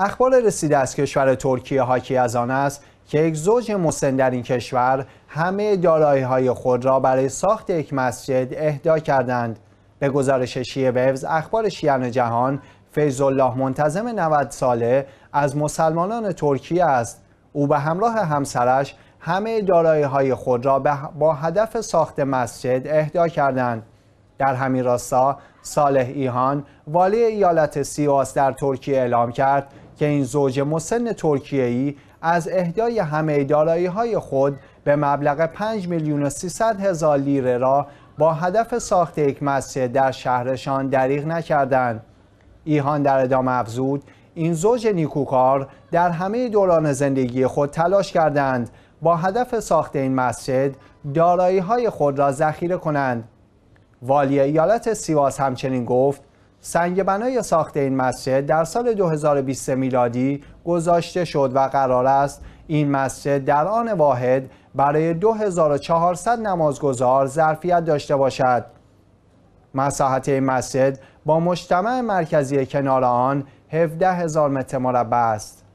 اخبار رسیده از کشور ترکیه حاکی از آن است که یک زوج مسن در این کشور همه دارایی های خود را برای ساخت یک مسجد اهدا کردند به گزارش شیعه ویوز اخبار شیعان جهان فیض الله منتظم 90 ساله از مسلمانان ترکیه است او به همراه همسرش همه دارایی های خود را با هدف ساخت مسجد اهدا کردند در همین راستا صالح ایهان والی ایالت سیاس در ترکیه اعلام کرد که این زوج مسن ای از اهدای همه های خود به مبلغ 5 میلیون و 300 هزار لیره را با هدف ساخت یک مسجد در شهرشان دریغ نکردند. ایهان در ادامه افزود این زوج نیکوکار در همه دوران زندگی خود تلاش کردند با هدف ساخت این مسجد دارایی های خود را ذخیره کنند. والی ایالت سیواس همچنین گفت سنگ بنای ساخت این مسجد در سال 2020 میلادی گذاشته شد و قرار است این مسجد در آن واحد برای 2400 نمازگزار ظرفیت داشته باشد مساحت این مسجد با مجتمع مرکزی کنار آن 17000 متر مربع است